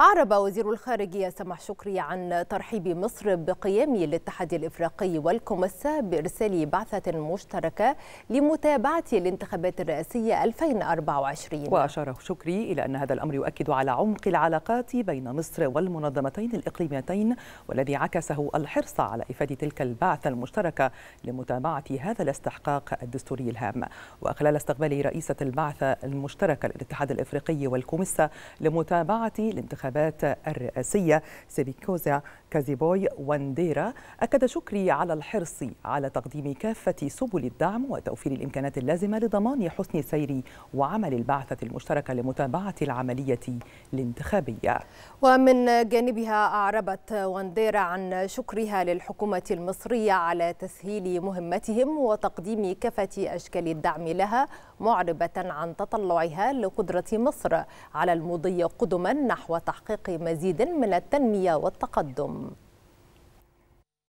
أعرب وزير الخارجية سمح شكري عن ترحيب مصر بقيام الاتحاد الإفريقي والكومسا بإرسال بعثة مشتركة لمتابعة الانتخابات الرئاسية 2024 وأشار شكري إلى أن هذا الأمر يؤكد على عمق العلاقات بين مصر والمنظمتين الإقليميتين والذي عكسه الحرص على إفادة تلك البعثة المشتركة لمتابعة هذا الاستحقاق الدستوري الهام وخلال استقبال رئيسة البعثة المشتركة للاتحاد الإفريقي والكومسا لمتابعة الانتخابات الانتخابات الرئاسية سيبيكوزا كازيبوي وانديرا أكد شكري على الحرص على تقديم كافة سبل الدعم وتوفير الإمكانات اللازمة لضمان حسن سير وعمل البعثة المشتركة لمتابعة العملية الانتخابية ومن جانبها أعربت وانديرا عن شكرها للحكومة المصرية على تسهيل مهمتهم وتقديم كافة أشكال الدعم لها معربة عن تطلعها لقدرة مصر على المضي قدما نحو تحقيق تحقيق مزيد من التنمية والتقدم